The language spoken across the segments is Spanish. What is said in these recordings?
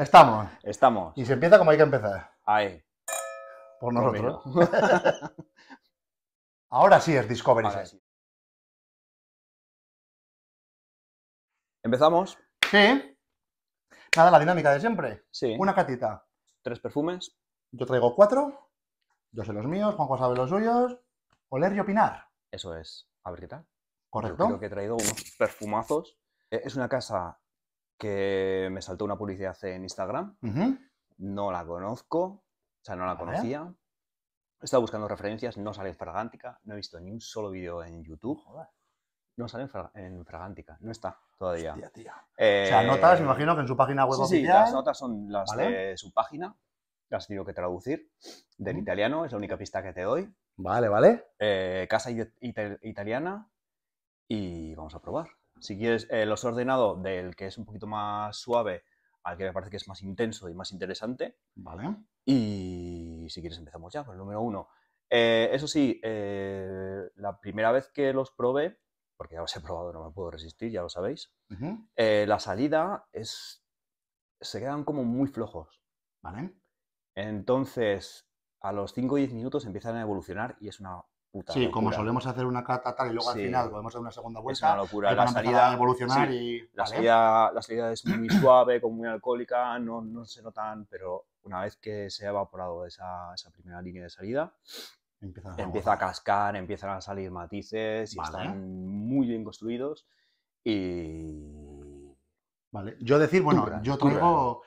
Estamos. Estamos. Y se empieza como hay que empezar. Ahí. Por nosotros. Ahora sí es Discovery sí. ¿Empezamos? Sí. Nada, la dinámica de siempre. Sí. Una catita. Tres perfumes. Yo traigo cuatro. Yo sé los míos, Juanjo sabe los suyos. Oler y opinar. Eso es. A ver qué tal. Correcto. creo que he traído unos perfumazos. Eh, es una casa que me saltó una publicidad en Instagram. No la conozco, o sea, no la conocía. Estaba buscando referencias, no sale en Fragántica, no he visto ni un solo vídeo en YouTube. No sale en, Fragántica, no está todavía. o sea, eh, notas, imagino que en su página web sí, las notas son las de su página, las tengo que traducir del italiano, es la única pista que te doy. Vale, vale. Eh, casa italiana y vamos a probar. Si quieres, eh, los he ordenado del que es un poquito más suave al que me parece que es más intenso y más interesante. Vale. Y si quieres empezamos ya con el número uno. Eh, eso sí, eh, la primera vez que los probé, porque ya los he probado, no me puedo resistir, ya lo sabéis, la salida es... se quedan como muy flojos. Vale. Entonces, a los 5 o 10 minutos empiezan a evolucionar y es una sí, como solemos hacer una cata tal y luego al final podemos hacer una segunda vuelta. Es una locura. La salida, evolucionar y, la, salida, es muy suave, muy alcohólica, no, se notan, pero una vez que se ha evaporado esa, primera línea de salida, empieza a, cascar, empiezan a salir matices y están muy bien construidos. Y. Vale, yo decir, bueno, yo traigo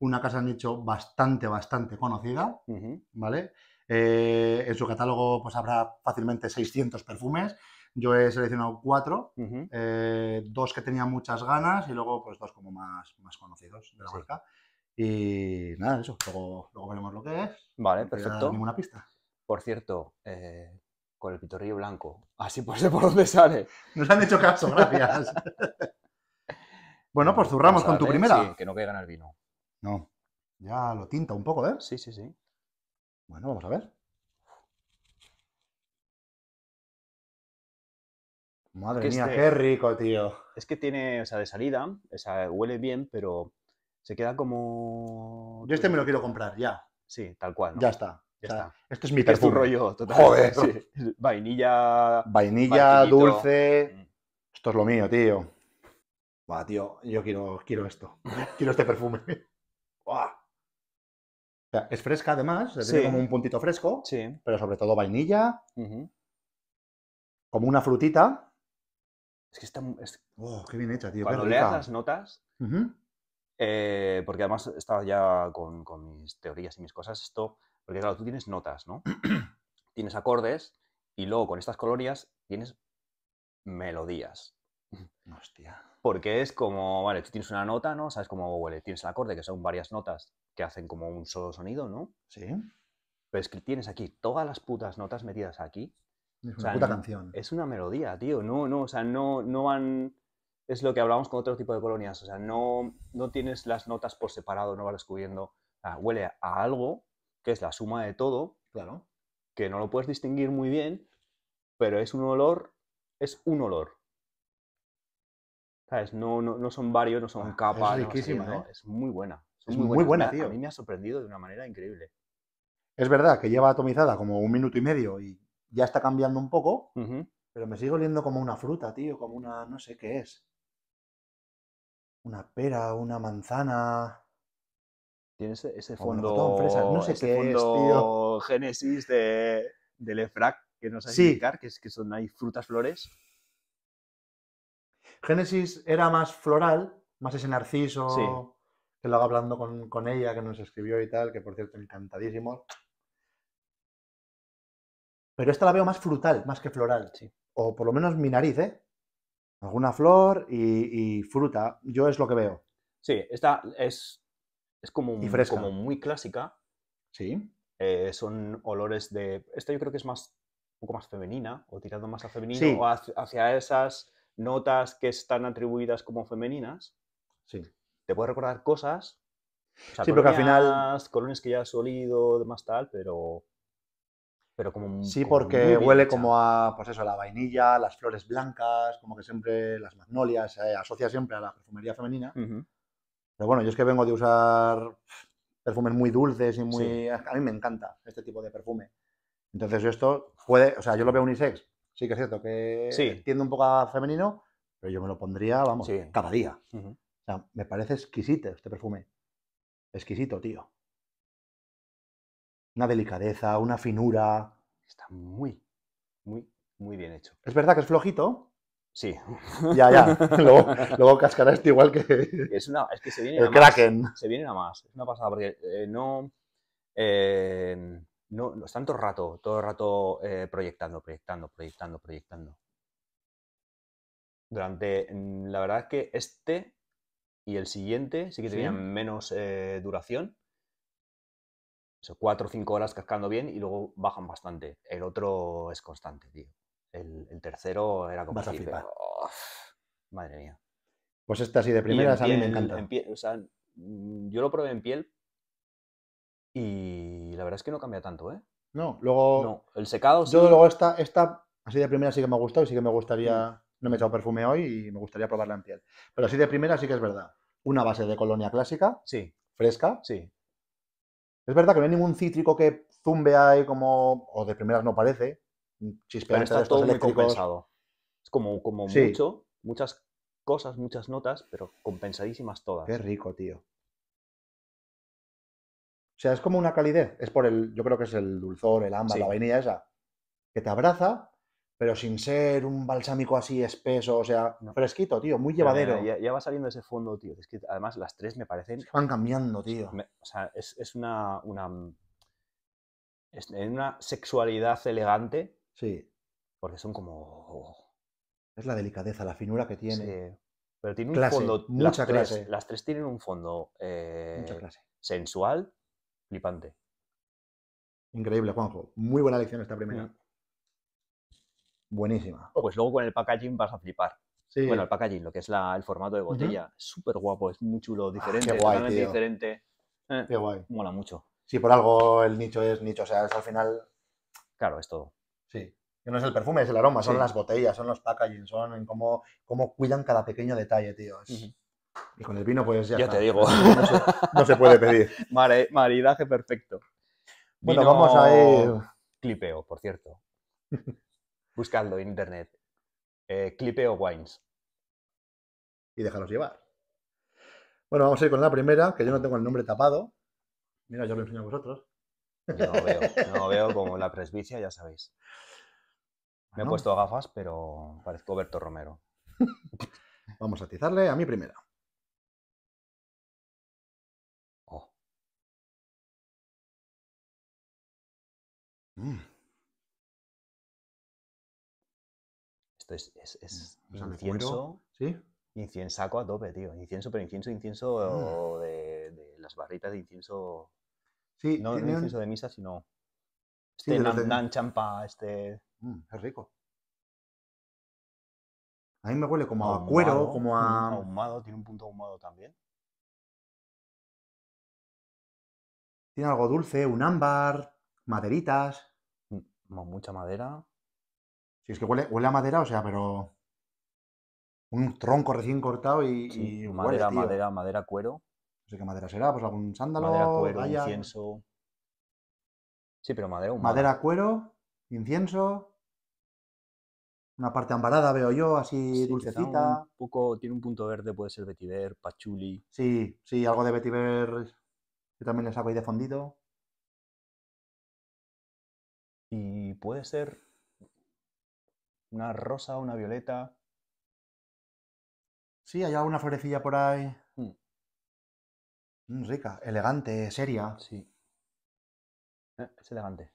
una casa dicho bastante, bastante conocida, ¿vale? Eh, en su catálogo pues habrá fácilmente 600 perfumes. Yo he seleccionado cuatro, eh, dos que tenía muchas ganas y luego pues dos como más, más conocidos de la marca. Y nada, eso, luego, veremos lo que es. Vale, no perfecto. Ninguna pista. Por cierto, eh, con el pitorrillo blanco, así pues sé por dónde sale. Nos han hecho caso, gracias. bueno, pues zurramos con tu primera. Sí, que no que el vino. No, ya lo tinta un poco, ¿eh? Sí, sí, sí. Bueno, vamos a ver. Madre mía, qué rico, tío. Es que tiene, o sea, de salida, o sea, huele bien, pero se queda como. Yo este me lo quiero comprar, ya. Sí, tal cual. Ya está. Ya está. Esto es mi perfume. Es rollo Joder. Vainilla. Vainilla, dulce. Mm. Esto es lo mío, tío. Va, tío, yo quiero, quiero esto. quiero este perfume. Buah es fresca además, es como un puntito fresco, pero sobre todo vainilla, como una frutita. Es que está... Es... Oh, ¡Qué bien hecha, tío! Cuando leas las notas, eh, porque además estaba ya con, con, mis teorías y mis cosas, esto, porque claro, tú tienes notas, ¿no? tienes acordes y luego con estas colorias tienes melodías. Hostia. Porque es como, vale, tú tienes una nota, ¿no? Sabes cómo huele. Tienes el acorde, que son varias notas que hacen como un solo sonido, ¿no? Sí. Pero es que tienes aquí todas las putas notas metidas aquí. Es una puta canción. Es una melodía, tío. No, no, o sea, no, no van. Es lo que hablamos con otro tipo de colonias. O sea, no, no tienes las notas por separado, no vas descubriendo. huele a algo que es la suma de todo. Claro. Que no lo puedes distinguir muy bien, pero es un olor. Es un olor. No, son varios, no son ah, capas. Es riquísima, Es muy buena. es muy, buena, tío. A mí me ha sorprendido de una manera increíble. Es verdad que lleva atomizada como un minuto y medio y ya está cambiando un poco, pero me sigo oliendo como una fruta, tío, como una, no sé qué es. Una pera, una manzana. Tiene ese, fondo. no sé qué es, tío. Génesis de, del EFRAC que nos ha sí. que, es, que son, hay frutas, flores. Génesis era más floral, más ese narciso que lo hago hablando con, ella, que nos escribió y tal, que por cierto, encantadísimo. Pero esta la veo más frutal, más que floral. Sí. O por lo menos mi nariz, ¿eh? Alguna flor y, fruta. Yo es lo que veo. Sí, esta es, es como, muy clásica. Sí. Eh, son olores de. Esta yo creo que es más un poco más femenina, o tirando más a femenino, o hacia esas notas que están atribuidas como femeninas. Sí. Te puede recordar cosas. O sea, sí, porque al final. Colones que ya has olido, demás tal, pero. Pero como. Sí, porque huele como a, pues eso, a la vainilla, las flores blancas, como que siempre las magnolias, se asocia siempre a la perfumería femenina. Pero bueno, yo es que vengo de usar perfumes muy dulces y muy... A mí me encanta este tipo de perfume. Entonces yo esto puede, o sea, yo lo veo unisex, sí que es cierto que entiendo un poco a femenino, pero yo me lo pondría, vamos, cada día. O sea, me parece exquisito este perfume. Exquisito, tío. Una delicadeza, una finura. Está muy, muy, muy bien hecho. Es verdad que es flojito. Sí. Ya, ya. luego, cascará este igual que. Es, una, es que se viene El Kraken. Más. Se viene nada, más. Es una pasada porque eh, no. Eh, no, no están el rato, todo el rato eh, proyectando, proyectando, proyectando, proyectando. Durante, mm, la verdad es que este y el siguiente sí que tenían menos eh, duración. O cuatro o cinco horas cascando bien y luego bajan bastante. El otro es constante, tío. El, tercero era como... madre mía. Pues esta y de primera a me encanta. En, o sea, mm, yo lo probé en piel, y la verdad es que no cambia tanto, ¿eh? No, luego. No, el secado sí. Yo luego esta, así de primera sí que me ha gustado y sí que me gustaría. No me he echado perfume hoy y me gustaría probarla en piel. Pero así de primera sí que es verdad. Una base de colonia clásica. Sí. Fresca. Sí. Es verdad que no hay ningún cítrico que zumbe ahí como. O de primeras no parece. Pero está todo muy compensado. Es como, como mucho, muchas cosas, muchas notas, pero compensadísimas todas. Qué rico, tío. O sea, es como una calidez. Es por el, yo creo que es el dulzor, el ámbar, la vainilla esa, que te abraza, pero sin ser un balsámico así espeso, o sea, fresquito, tío, muy llevadero. Ya, va saliendo ese fondo, tío. Es que además las tres me parecen. van cambiando, tío. o sea, es, una. es una sexualidad elegante. Sí. Porque son como. Es la delicadeza, la finura que tiene. Pero tiene un fondo. las Tres, las tres tienen un fondo eh, sensual, Flipante. Increíble, Juanjo. Muy buena lección esta primera. Mm. Buenísima. Oh, pues luego con el packaging vas a flipar. Sí. Bueno, el packaging, lo que es la, el formato de botella, súper guapo, es muy chulo, ah, diferente, diferente. Eh, qué guay. Mola mucho. Si por algo el nicho es nicho, o sea, es al final. Claro, es todo. Sí. no es el perfume, es el aroma, son las botellas, son los packaging, son en cómo, cuidan cada pequeño detalle, tío. Es... Y con el vino, pues ya. Ya te digo. No se, puede pedir. maridaje perfecto. Bueno, vamos a ir. Clipeo, por cierto. buscando en internet. Eh, Clipeo Wines. Y déjalos llevar. Bueno, vamos a ir con la primera, que yo no tengo el nombre tapado. Mira, yo lo enseño a vosotros. Yo lo veo, no veo como la presbicia, ya sabéis. Me he puesto gafas, pero parezco Berto Romero. Vamos a atizarle a mi primera. Mm. Esto es, es, mm. incienso. ¿Sí? a tope, tío. Incienso, pero incienso, incienso mm. de, las barritas de incienso. Sí, no, incienso de misa, sino. Este champa, este. es rico. A mí me huele como a cuero, como a. Ahumado, tiene un punto ahumado también. Tiene algo dulce, un ámbar maderitas. Mm, mucha madera. Si es que huele, huele a madera, o sea, pero. Un tronco recién cortado y. madera, madera, madera, cuero. No sé qué madera será, pues algún sándalo. Madera, cuero, incienso. Sí, pero madera Madera, cuero, incienso. Una parte amparada veo yo, así dulcecita. poco, tiene un punto verde, puede ser vetiver, pachuli. Sí, sí, algo de vetiver Yo también le saco ahí de fondito. Y puede ser una rosa, una violeta. Sí, hay alguna florecilla por ahí. Hmm. Mm, rica, elegante, seria. Sí. Eh, es elegante.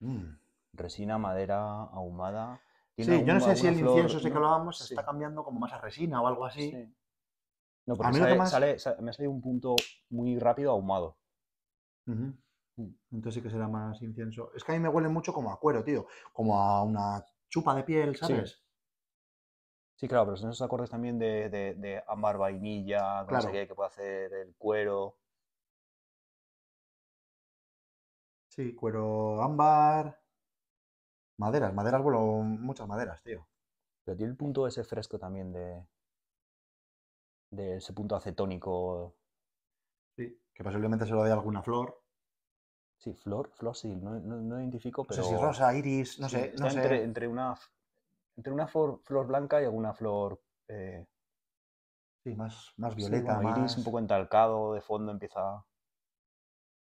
Mm. Resina, madera, ahumada. Sí, yo no sé si el incienso, sé que se está cambiando como más a resina o algo así. No, a mí sale, me ha salido un punto muy rápido ahumado. Entonces sí que será más incienso. Es que a mí me huele mucho como a cuero, tío. Como a una chupa de piel, ¿sabes? Sí. claro, pero son esos acordes también de, de, vainilla, claro. sé qué, que puede hacer el cuero. Sí, cuero ámbar. Maderas, maderas, vuelo muchas maderas, tío. Pero tiene el punto ese fresco también de. de ese punto acetónico. Sí, que posiblemente se lo dé alguna flor. Sí, flor, flor no, no, identifico, pero... No sé rosa, iris, no sé, Entre, una, entre una flor, blanca y alguna flor... Eh, sí, más, violeta, Iris un poco entalcado, de fondo empieza...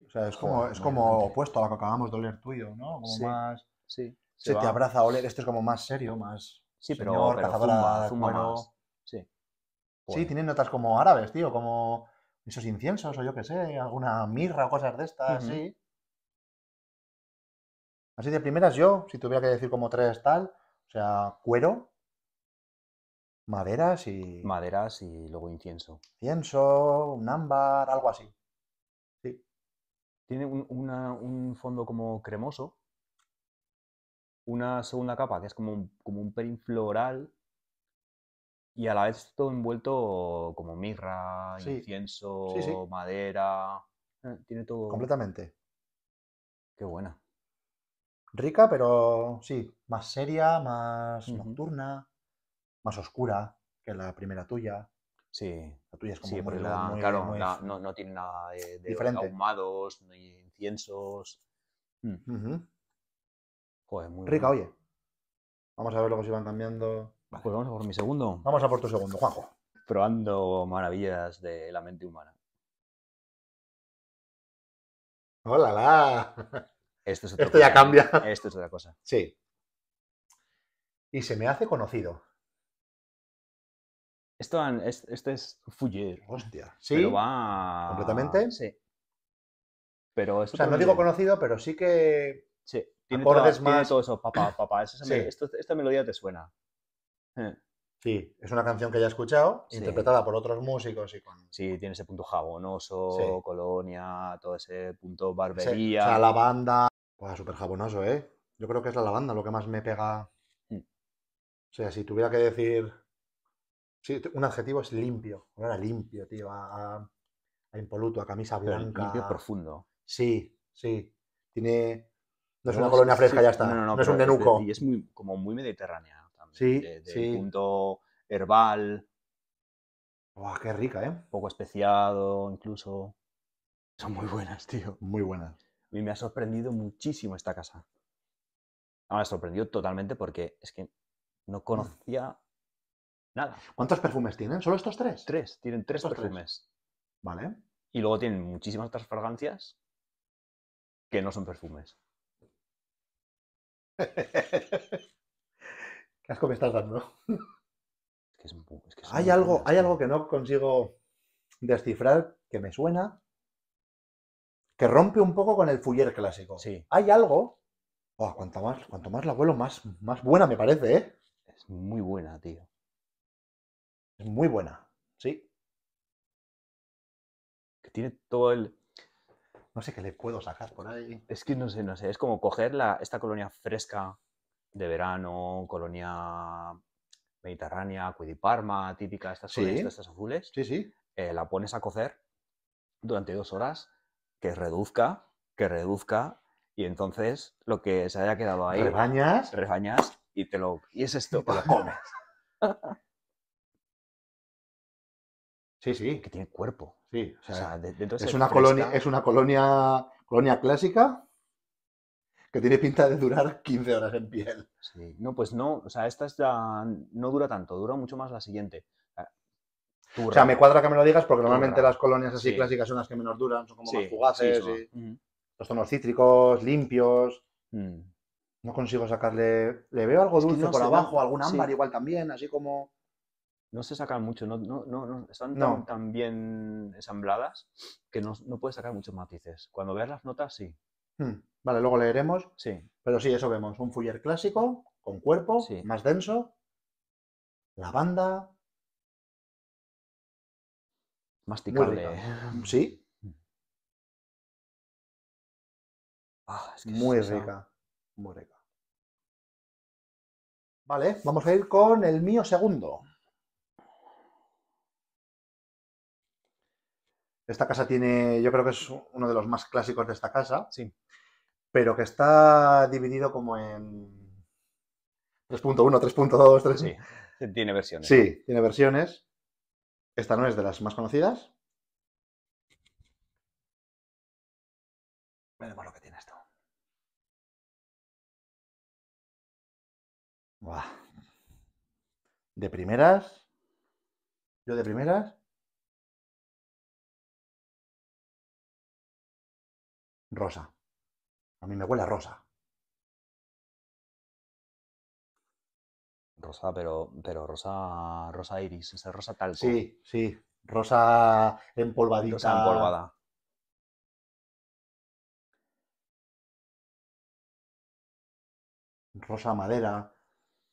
O sea, es como, es como opuesto a lo que acabamos de oler tuyo, ¿no? Como más... Sí. Se, te abraza a oler, este es como más serio, más... Sí, pero, Sí. Pues Tiene notas como árabes, tío, como esos inciensos o yo qué sé, alguna mirra o cosas de estas, sí. Así de primeras yo, si tuviera que decir como tres tal, o sea, cuero, maderas y... Maderas y luego incienso. Incienso, un ámbar, algo así. Sí. Tiene un, fondo como cremoso, una segunda capa que es como un, como un pelín floral y a la vez todo envuelto como mirra, incienso, madera. Eh, tiene todo. Completamente. Qué buena rica, pero sí, más seria, más nocturna, más oscura que la primera tuya. Sí. La tuya es como muy, la, claro, no, tiene nada de, ahumados, ni inciensos. Mm. Joder, muy Rica, oye. Vamos a ver luego si van cambiando. Pues vamos a por mi segundo. Vamos a por tu segundo, Juanjo. Probando maravillas de la mente humana. ¡Hola! La! Esto ya cambia. Esto es otra cosa. Sí. Y se me hace conocido. Esto, es, esto es Fuller. Hostia. Sí. ¿Completamente? Sí. Pero esto o sea, no digo conocido, pero sí que. Sí. Tiene, toda, más... todo eso. Papá, papá. esta melodía te suena. Eh. Sí, es una canción que ya he escuchado, interpretada por otros músicos y Sí, tiene ese punto jabonoso, colonia, todo ese punto barbería. Sí. O sea, la banda, super súper jabonoso, ¿eh? Yo creo que es la lavanda lo que más me pega. Mm. O sea, si tuviera que decir. Sí, un adjetivo es limpio. era limpio, tío. A, impoluto, a camisa blanca. Limpio profundo. Sí, sí. Tiene. No es una colonia fresca, ya está. No, no, no es un denuco. Y es muy, como muy mediterránea también. Sí, de, punto herbal. qué rica, ¿eh? Poco especiado, incluso. Son muy buenas, tío. Muy buenas. A mí me ha sorprendido muchísimo esta casa. Ah, me ha sorprendido totalmente porque es que no conocía nada. ¿Cuántos perfumes tienen? ¿Solo estos tres? Tres, tienen tres perfumes. Vale. Y luego tienen muchísimas otras fragancias que no son perfumes. ¿Qué asco me estás dando? Es que es, hay, algo, hay algo que no consigo descifrar, que me suena, que rompe un poco con el Fuller clásico. Sí. Hay algo. cuanto más, cuanto más la vuelo, más, más buena me parece, ¿eh? Es muy buena, tío. Es muy buena, sí. Que tiene todo el. No sé qué le puedo sacar por ahí. Es que no sé, no sé. Es como coger la, esta colonia fresca de verano, colonia mediterránea, cuidiparma, típica, estas, sí. estas, azules. Sí, sí. Eh, la pones a cocer durante dos horas que reduzca, que reduzca, y entonces lo que se haya quedado ahí. Rebañas. Rebañas y te lo. Y es esto. para te lo comes. Sí, sí. Que tiene cuerpo. Sí. O sea, es, una colonia, es una colonia, colonia clásica que tiene pinta de durar 15 horas en piel. No, pues no. O sea, esta es no dura tanto. Dura mucho más la siguiente. O sea, me cuadra que me lo digas porque normalmente las colonias así clásicas son las que menos duran, son como más fugaces. Mm. Los tonos cítricos, limpios. Mm. No consigo sacarle. Le veo algo dulce por abajo, algún ámbar igual también, así como. No se sacan mucho, no, no, no están tan, bien ensambladas que no, puedes sacar muchos matices. Cuando veas las notas, sí. Hmm. Vale, luego leeremos. Sí. Pero sí, eso vemos. Un Fuller clásico, con cuerpo, más denso. Lavanda, Masticable. ¿Sí? muy rica. Muy rica. Vale, vamos a ir con el mío segundo. Esta casa tiene, yo creo que es uno de los más clásicos de esta casa. Sí. Pero que está dividido como en 3.1, 3.2, 3. Sí, tiene versiones. Sí, tiene versiones. Esta no es de las más conocidas. Veremos lo que tiene esto. Buah. De primeras. Yo de primeras. Rosa. A mí me huele a rosa. Rosa, pero, pero rosa, rosa iris, ese rosa tal. Sí, sí, rosa empolvadita. Rosa empolvada. Rosa madera.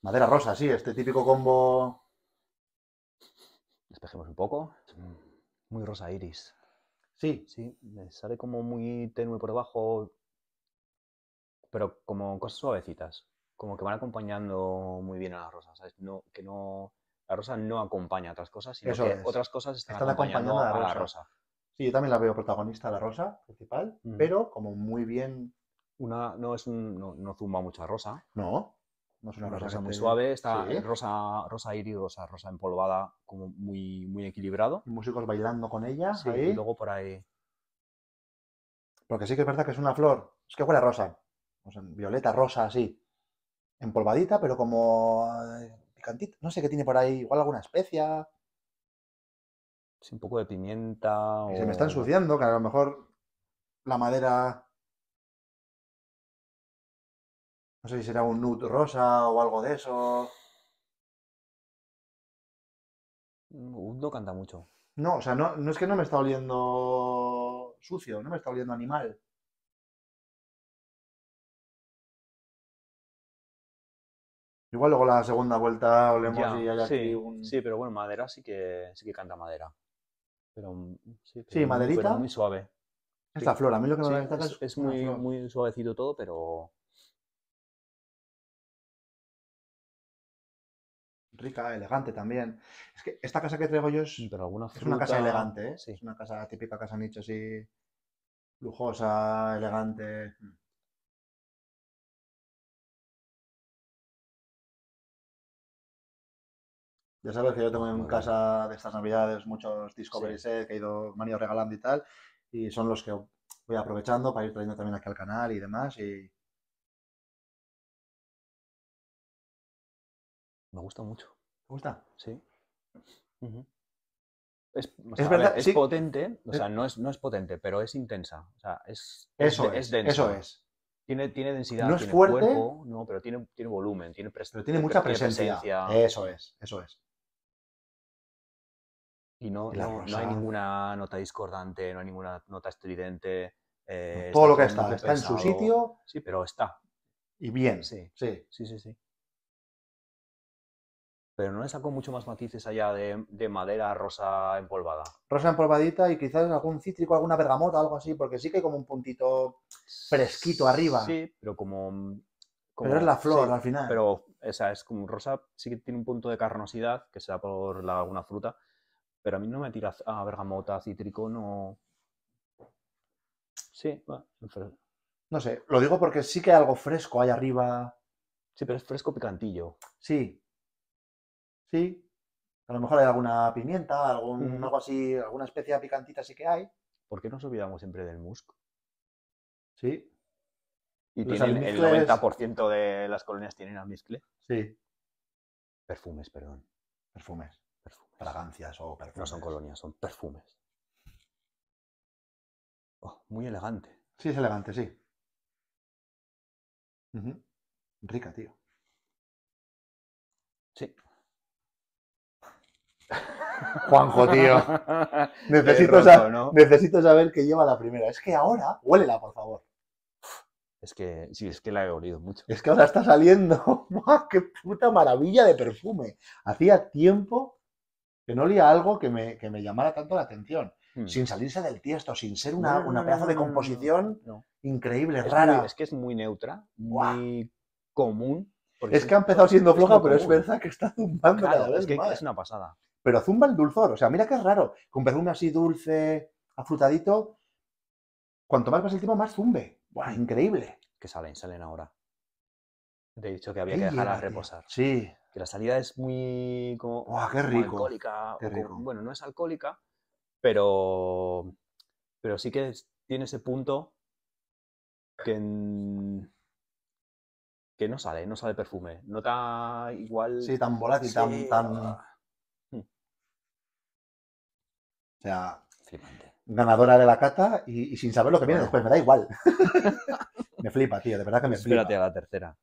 Madera rosa, sí, este típico combo. Despejemos un poco. Muy rosa iris. Sí. Sí, sale como muy tenue por debajo, pero como cosas suavecitas como que van acompañando muy bien a la rosa, ¿sabes? No, que no, la rosa no acompaña a otras cosas, sino que otras cosas están, están a, la, rosa. Sí, yo también la veo protagonista, la rosa principal, mm. pero como muy bien... Una, no es no, zumba mucha rosa. No, no es una, rosa, muy suave, está rosa, rosa iris, rosa, empolvada, como muy, muy equilibrado. Músicos bailando con ella, y luego por ahí... Porque sí que es verdad que es una flor, es que huele a rosa, violeta, rosa, así empolvadita, pero como eh, picantita. No sé qué tiene por ahí, igual alguna especia. un poco de pimienta. Se me están suciando que a lo mejor la madera. No sé si será un nude rosa o algo de eso. No canta mucho. No, o sea, no, no es que no me está oliendo sucio, no me está oliendo animal. Igual luego la segunda vuelta olemos y hay sí, pero bueno, madera sí que, sí que canta madera. Pero, mm, sí, maderita. muy suave. Esta flora. flor, a mí lo que me, sí, es... Es, muy, muy suavecito todo, pero... Rica, elegante también. Es que esta casa que traigo yo es, una casa elegante, ¿eh? Sí. Es una casa típica casa nicho así, lujosa, elegante. Ya sabes que yo tengo en casa de estas navidades muchos Discovery que he ido, me regalando y tal, y son los que voy aprovechando para ir trayendo también aquí al canal y demás. Y... Me gusta mucho. ¿Te gusta? Sí. Es, verdad, es potente, o sea, no es, no es potente, pero es intensa. O sea, es, eso es, Eso es. Tiene, tiene densidad, no es fuerte, pero tiene, volumen, tiene, pero tiene eh, mucha presencia. Eso es, eso es. Y no, hay ninguna nota discordante, no hay ninguna nota estridente. Eh, todo lo que está, está en su sitio. Sí, pero está. Y bien. Sí, sí, sí, sí. sí. Pero no le saco mucho más matices allá de, madera rosa empolvada. Rosa empolvadita y quizás algún cítrico, alguna bergamota, algo así, porque sí que hay como un puntito fresquito arriba. Sí, pero como. pero es la flor al final. Pero esa es como rosa, sí que tiene un punto de carnosidad, que será por alguna fruta, pero a mí no me tiras a ah, bergamota, cítrico, no. Sí, bueno, No sé, lo digo porque sí que hay algo fresco ahí arriba. Sí, pero es fresco picantillo. Sí. Sí. A lo mejor hay alguna pimienta, algún, mm. algo así, alguna especie de picantita sí que hay. ¿Por qué nos olvidamos siempre del musk? Sí. Y el 90% de las colonias tienen almizcle. Sí. Perfumes, perdón. Perfumes fragancias o perfumes. No son colonias, son perfumes. Oh, muy elegante. Sí, es elegante, sí. Rica, tío. Sí. Juanjo, tío. necesito, necesito saber qué lleva la primera. Es que ahora, huélela, por favor. Es que, sí, es que la he olido mucho. Es que ahora está saliendo. ¡Qué puta maravilla de perfume! Hacía tiempo que no olía algo que me, que llamara tanto la atención, hmm. sin salirse del tiesto, sin ser una, pedazo de composición increíble, rara. es que es muy neutra, muy común. Es que ha empezado siendo floja, pero es verdad que está zumbando cada vez es que Es una pasada. Pero zumba el dulzor, o sea, mira que es raro, con perfume así dulce, afrutadito, cuanto más vas el tiempo, más zumbe. Hmm. increíble. Que salen, salen ahora. Te he dicho que había que dejarlas reposar. Sí, que la salida es muy como, qué rico, alcohólica. bueno, no es alcohólica, pero, pero sí que tiene ese punto que, que no sale, no sale perfume. No está igual. Sí, tan volátil, tan, hmm. O sea, ganadora de la cata y, sin saber lo que viene después, me da igual. me flipa, tío, de verdad que me flipa. Espérate a la tercera.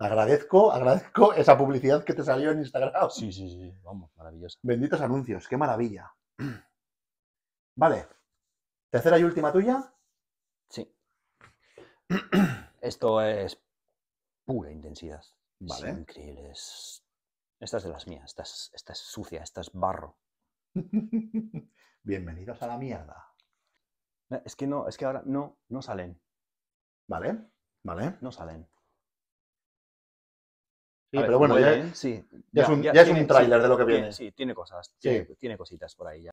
Agradezco, agradezco esa publicidad que te salió en Instagram. Sí, sí, sí, vamos, maravillosa. Benditos anuncios, qué maravilla. Vale, tercera y última tuya. Sí. Esto es pura intensidad. Vale. Es increíble. Esta es de las mías, esta es, esta es sucia, esta es barro. Bienvenidos a la mierda. Es que no, es que ahora no, no salen. Vale, vale. No salen. Sí, pero bueno, ya, es un, ya tráiler de lo que viene. Sí, tiene cosas, tiene, cositas por ahí ya.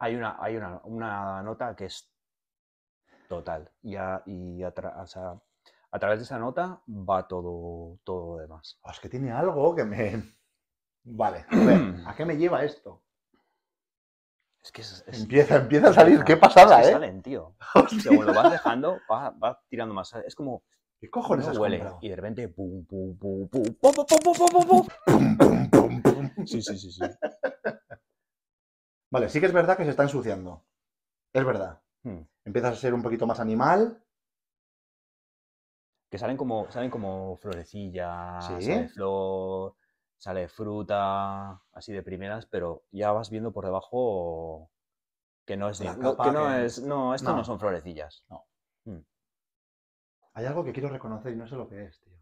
Hay una, hay una, nota que es total y, a, a, través de esa nota va todo, todo demás. Ah, es que tiene algo que me... Vale, a, ver, ¿a qué me lleva esto? que empieza, empieza a salir, qué pasada, es que ¿eh? Salen, tío. lo vas dejando, vas tirando más. Es como, ¿Qué cojones Y de repente, pum, pum, pum, pum, pum, pum, pum, Sí, sí, sí, sí. Vale, sí que es verdad que se está ensuciando. Es verdad. Hmm. Empiezas a ser un poquito más animal. Que salen como, salen como florecillas, sale flor, sale fruta, así de primeras, pero ya vas viendo por debajo que no es, no, que no, es no, esto no son florecillas. No. Hay algo que quiero reconocer y no sé lo que es, tío.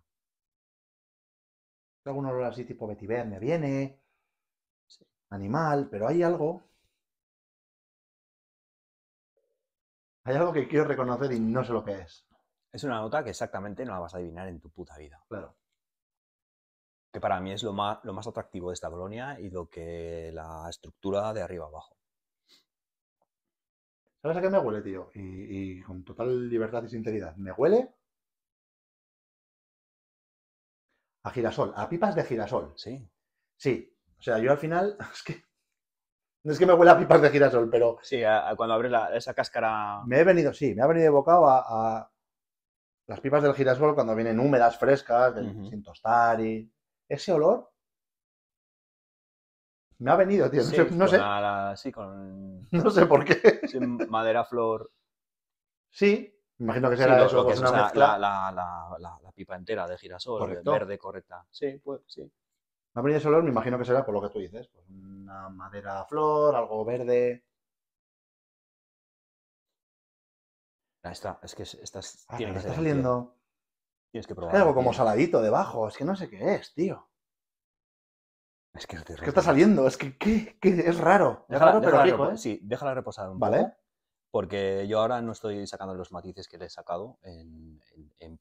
Algún olor así tipo vetiver me viene, animal, pero hay algo. Hay algo que quiero reconocer y no sé lo que es. Es una nota que exactamente no la vas a adivinar en tu puta vida. Claro. Que para mí es lo más, atractivo de esta colonia y lo que la estructura de arriba abajo. ¿Sabes a qué me huele, tío? y, con total libertad y sinceridad. Me huele A girasol, a pipas de girasol. Sí. Sí. O sea, yo al final, es que. No es que me huela a pipas de girasol, pero. Sí, cuando abres esa cáscara. Me he venido, sí, me ha venido evocado a, las pipas del girasol cuando vienen húmedas, frescas, sin tostar y. Ese olor. Me ha venido, tío. No sé. Pues no sé. por qué. madera, flor. Sí, Imagino que será eso, La, pipa entera de girasol, verde, correcta. Sí, pues sí. La brilla solar me imagino que será por lo que tú dices, pues una madera flor, algo verde. está es que estás ah, tiene está saliendo. Tienes que probar. algo como saladito debajo, es que no sé qué es, tío. Es que es ¿Qué está saliendo? Es que es raro. déjala, raro, ¿eh? Sí, déjala reposar un poco. Vale porque yo ahora no estoy sacando los matices que le he sacado en,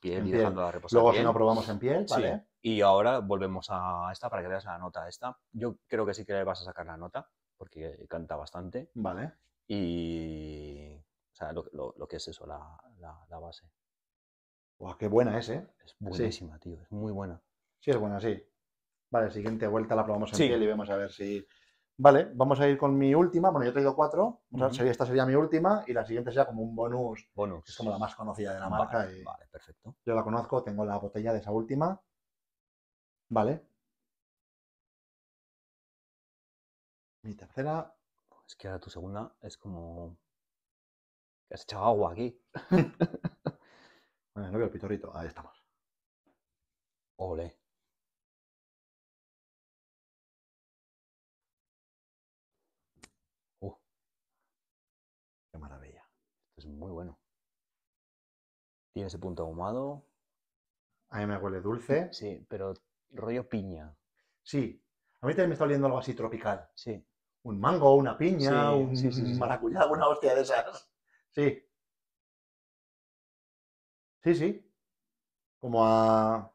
piel y dejando la reposar. Luego, si no probamos en piel, vale. Y ahora volvemos a esta para que veas la nota. Esta, yo creo que sí que le vas a sacar la nota, porque canta bastante. Vale. Y. O sea, lo, que es eso, la, base. qué buena es, ¿eh? Es buenísima, tío, es muy buena. Sí, es buena, sí. Vale, siguiente vuelta la probamos en piel y vemos a ver si Vale, vamos a ir con mi última. Bueno, yo he traído cuatro. Esta sería mi última y la siguiente sería como un bonus. Bonus. Que es como la más conocida de la marca. vale, perfecto. Yo la conozco, tengo la botella de esa última. Vale. Mi tercera. Es que ahora tu segunda es como. Has echado agua aquí. bueno, no veo el pitorrito. Ahí estamos. Ole. muy bueno. Tiene ese punto ahumado. A mí me huele dulce. Sí, pero rollo piña. Sí. A mí también me está oliendo algo así tropical. Sí. Un mango, una piña, un maracuyá, una hostia de esas. Sí. Sí, sí. Como a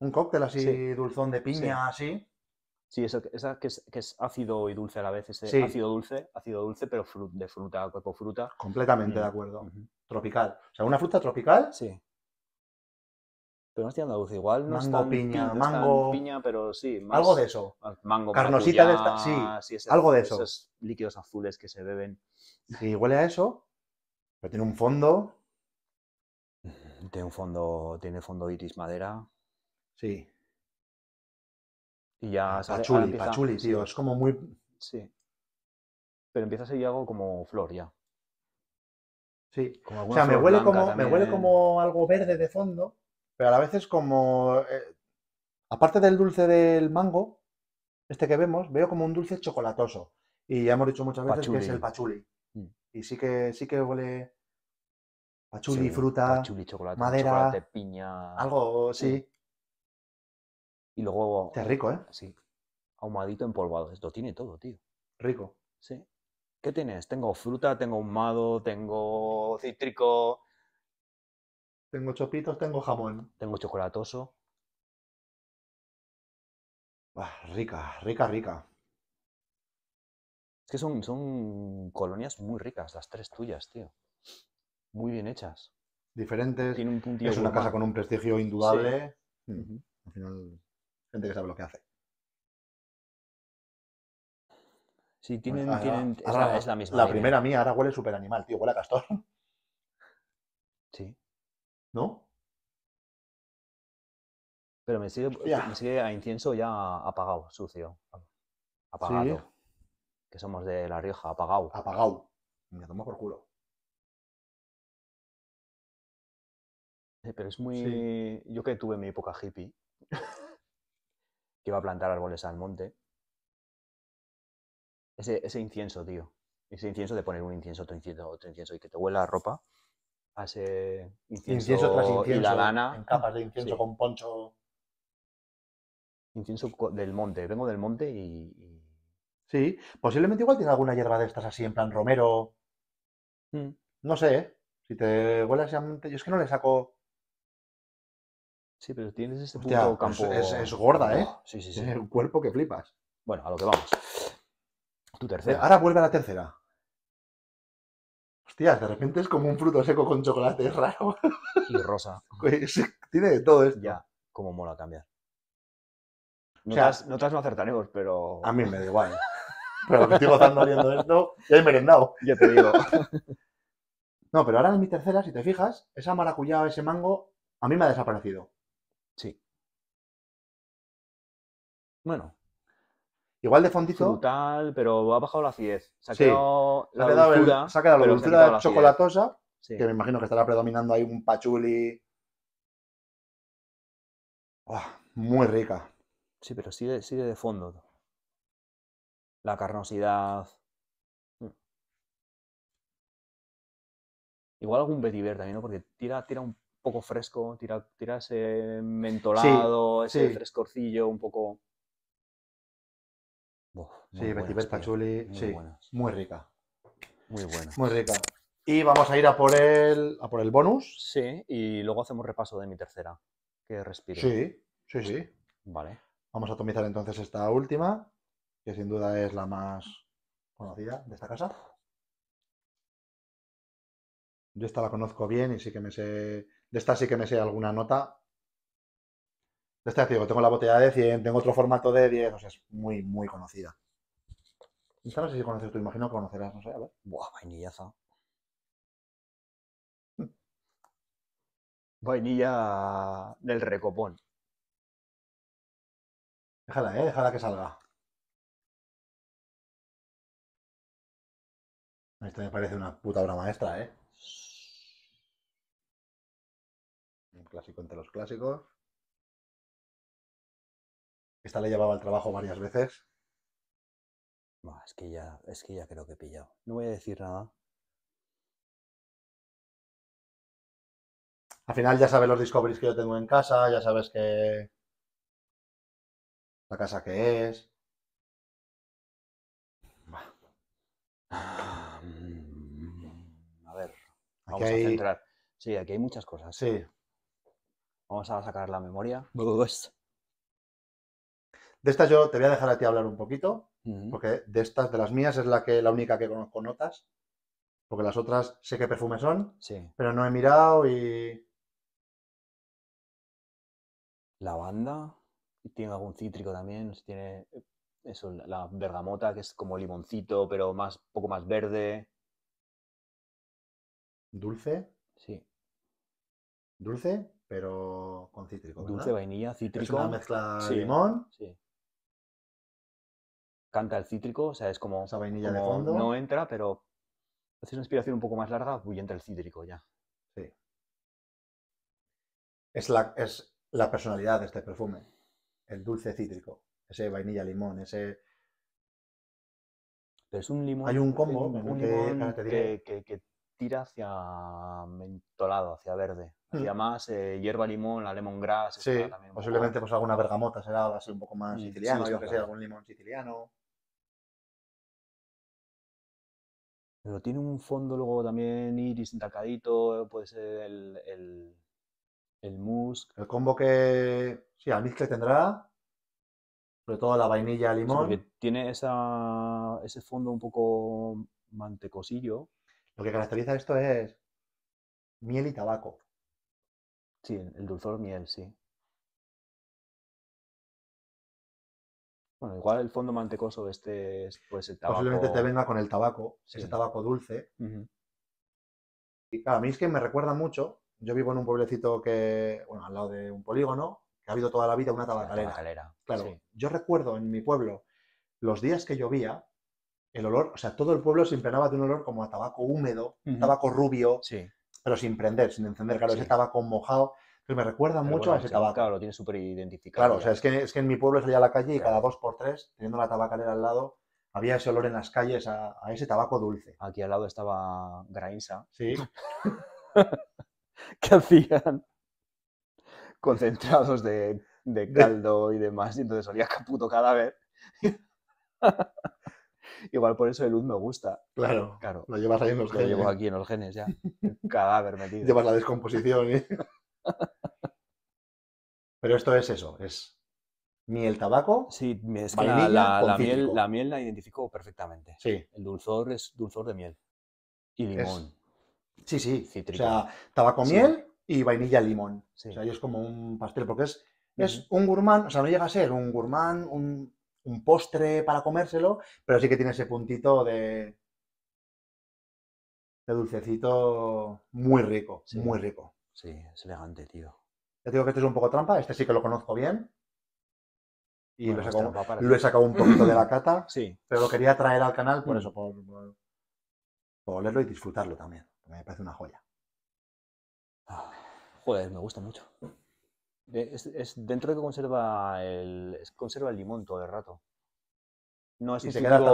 un cóctel así dulzón de piña, así. Sí, eso, esa que es, que es ácido y dulce a la vez, ese ácido dulce, ácido dulce, pero de fruta, cuerpo fruta. Completamente de mm, acuerdo. Tropical. O sea, una fruta tropical. Sí. Pero no estoy dulce igual no mango, piña, mango, piña, pero sí, algo de eso. Mango, carnosita de esta, sí, algo de eso. Esos líquidos azules que se beben. Y huele a eso, pero tiene un fondo. Tiene un fondo, tiene fondo iris madera. Sí. Y ya... Ah, pachuli, Pachuli, tío, es como muy... Sí. Pero empieza a ser algo como flor ya. Sí. o sea, me huele, como, me huele ¿eh? como algo verde de fondo, pero a la vez es como... Eh, aparte del dulce del mango, este que vemos, veo como un dulce chocolatoso. Y ya hemos dicho muchas veces que es el pachuli. Mm. Y sí que, sí que huele... Pachuli, fruta, madera, piña. Algo, sí. Mm. Y luego. es rico, ¿eh? Sí. Ahumadito empolvado. Esto tiene todo, tío. Rico. Sí. ¿Qué tienes? Tengo fruta, tengo ahumado, tengo cítrico. Tengo chopitos, tengo jamón. Tengo chocolatoso. rica, rica, rica. Es que son, son colonias muy ricas, las tres tuyas, tío. Muy bien hechas. Diferentes. Tiene un es una casa con un prestigio indudable. Hmm. Al final gente que sabe lo que hace. Sí, pues tienen, tienen es, la, misma. La primera mía, ahora huele súper animal, tío, huele a castor. Sí. ¿No? Pero me sigue, a incienso ya apagado, sucio. Apagado. Que somos de La Rioja, apagado. Apagado. Me tomo por culo. Eh, pero es muy. Yo que tuve mi época hippie. iba a plantar árboles al monte. Ese, ese incienso, tío. Ese incienso de poner un incienso, otro incienso, otro incienso y que te huela la ropa a ese incienso, tras incienso, y la lana. En capas de incienso con poncho. Incienso del monte. Vengo del monte y, Sí, posiblemente igual tiene alguna hierba de estas así, en plan romero. Hmm. No sé, si te huele ese monte, yo es que no le saco Sí, pero tienes este punto campo. Es, gorda, ¿eh? sí, sí, sí. Es un cuerpo que flipas. Bueno, a lo que vamos. Tu tercera. Ahora vuelve a la tercera. Hostias, de repente es como un fruto seco con chocolate, es raro. Y rosa. Pues, tiene de todo esto. Ya, como mola cambiar. no o sea, no acertaremos, pero. A mí me da igual. Pero lo que estoy gozando viendo esto, ya he merendado. Ya te digo. No, pero ahora en mi tercera, si te fijas, esa maracuyá ese mango, a mí me ha desaparecido. Bueno. Igual de fondito. brutal pero ha bajado la acidez. ha quedado la dulzura. la dulzura chocolatosa, que me imagino que estará predominando ahí un pachuli. Ah, muy rica. Sí, pero sigue, sigue de fondo. La carnosidad. Mm. Igual algún vetiver también, ¿no? Porque tira, tira un poco fresco, tira, tira ese mentolado, ese frescorcillo, un poco sí, Betty pachuli, muy sí, muy rica. Muy buena. Muy rica. Y vamos a ir a por el, a por el bonus. Sí, y luego hacemos repaso de mi tercera, que respiro. Sí, sí, sí. Vale. Vamos a atomizar entonces esta última, que sin duda es la más conocida de esta casa. Yo esta la conozco bien y sí que me sé, de esta sí que me sé alguna nota este activo, tengo la botella de 100, tengo otro formato de 10, o sea, es muy, muy conocida. no sé si conoces tú, imagino que conocerás, no sé, a ver. Buah, vainillaza. Vainilla del recopón. Déjala, eh, déjala que salga. Esto me parece una puta obra maestra, eh. Un clásico entre los clásicos. Esta le llevaba al trabajo varias veces. es que ya, es que ya creo que he pillado. No voy a decir nada. Al final ya sabes los discoveries que yo tengo en casa, ya sabes que la casa que es. A ver, vamos a centrar. Sí, aquí hay muchas cosas. Sí. Vamos a sacar la memoria. De estas yo te voy a dejar a ti hablar un poquito, porque de estas, de las mías, es la que la única que conozco notas, porque las otras sé qué perfumes son, sí. pero no he mirado y... Lavanda, tiene algún cítrico también, tiene eh, eso, la bergamota, que es como limoncito, pero más, poco más verde. ¿Dulce? Sí. ¿Dulce? Pero con cítrico. Dulce, vainilla, cítrico. Es una mezcla de limón. Sí canta el cítrico, o sea, es como... Esa vainilla de fondo. No entra, pero haces una inspiración un poco más larga, y entra el cítrico ya. Sí. Es la, es la personalidad de este perfume, el dulce cítrico, ese vainilla limón, ese... es un limón... Hay un combo un, que, tira hacia mentolado, hacia verde. Hacia más eh, hierba limón, la lemongrass... Sí, posiblemente pues alguna bergamota será algo así un poco más mm, siciliano, que algún limón siciliano. Pero tiene un fondo luego también iris tacadito, puede ser el, el, el musk. El combo que, sí, que tendrá, sobre todo la vainilla limón. tiene esa, ese fondo un poco mantecosillo. Lo que caracteriza esto es miel y tabaco. Sí, el dulzor miel, sí. Bueno, igual el fondo mantecoso de este es pues el tabaco. Posiblemente te venga con el tabaco, ese tabaco dulce. Y a mí es que me recuerda mucho. Yo vivo en un pueblecito que, bueno, al lado de un polígono, que ha habido toda la vida una tabacalera. tabacalera claro, yo recuerdo en mi pueblo los días que llovía, el olor, o sea, todo el pueblo se impregnaba de un olor como a tabaco húmedo, tabaco rubio, pero sin prender, sin encender, claro, ese tabaco mojado me recuerda mucho a ese tabaco. lo tiene súper identificado. Claro, o sea, es que, es que en mi pueblo salía a la calle y cada dos por tres, teniendo la tabacalera al lado, había ese olor en las calles a, ese tabaco dulce. Aquí al lado estaba Grainsa. Sí. ¿Qué hacían? Concentrados de, caldo y demás, y entonces olía a cada cadáver. Igual por eso el luz me gusta. Claro, claro. Lo llevas ahí en los genes. Lo llevo aquí en los genes ya. El cadáver metido. Llevas la descomposición. ¿eh? Pero esto es eso, es miel tabaco. Sí, es la, miel, la, miel, identifico perfectamente. Sí. El dulzor es dulzor de miel. Y limón. Sí, sí. O sea, tabaco miel y vainilla limón. O sea, es como un pastel, porque es, un gourmand, o sea, no llega a ser un gourmand, un, postre para comérselo, pero sí que tiene ese puntito de, de dulcecito muy rico, muy rico. Sí, es elegante, tío. Ya te digo que este es un poco trampa, este sí que lo conozco bien. Y lo, he este sacado, un poquito de la cata, sí. pero lo quería traer al canal por mm. eso, por, por, y disfrutarlo también. Me parece una joya. Ah, joder, me gusta mucho. Eh, es, dentro de que conserva el, conserva el limón todo el rato. No es y se queda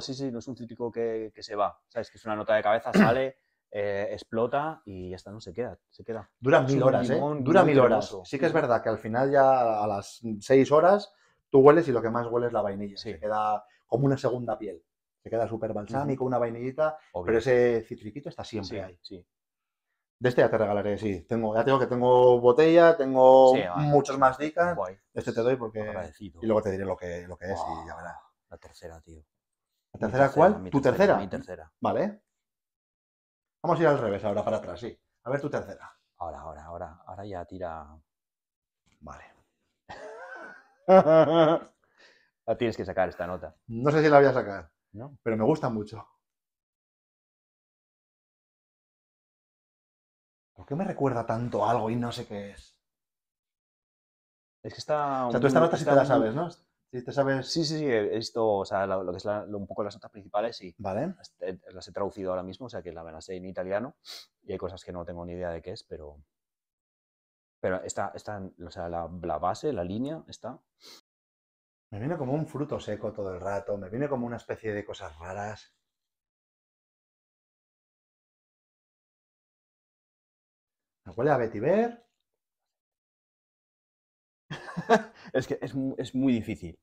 Sí, sí, no es un cítrico que, se va. Sabes que es una nota de cabeza, sale eh, explota y esta no se queda, se queda. dura ¿eh? mil horas, ¿eh? dura mil horas. Sí que es verdad que al final ya a las seis horas tú hueles y lo que más huele es la vainilla. Se queda como una segunda piel. Se queda súper balsámico, una vainillita, pero ese citriquito está siempre ahí. Sí. De este ya te regalaré, sí. Tengo, ya tengo que tengo botella, tengo muchos más dicas. Este te doy porque. Y luego te diré lo que, es y ya verás. La tercera, tío. ¿La tercera, tercera cuál? ¿Tu tercera? Mi tercera. Vale. Vamos a ir al revés ahora, para atrás, sí. A ver tu tercera. Ahora, ahora, ahora. Ahora ya tira. Vale. la tienes que sacar esta nota. No sé si la voy a sacar, pero me gusta mucho. ¿Por qué me recuerda tanto algo y no sé qué es? Es que está. O sea, tú esta nota sí te la sabes, ¿no? Sí, te Sí, sí, he visto, o sea, lo, que es un poco las notas principales y las, he traducido ahora mismo, o sea, que la ven las sé en italiano y hay cosas que no tengo ni idea de qué es, pero. Pero está, está o sea, la, la base, la línea, está. Me viene como un fruto seco todo el rato, me viene como una especie de cosas raras. Me huele a vetiver, es que es, muy difícil.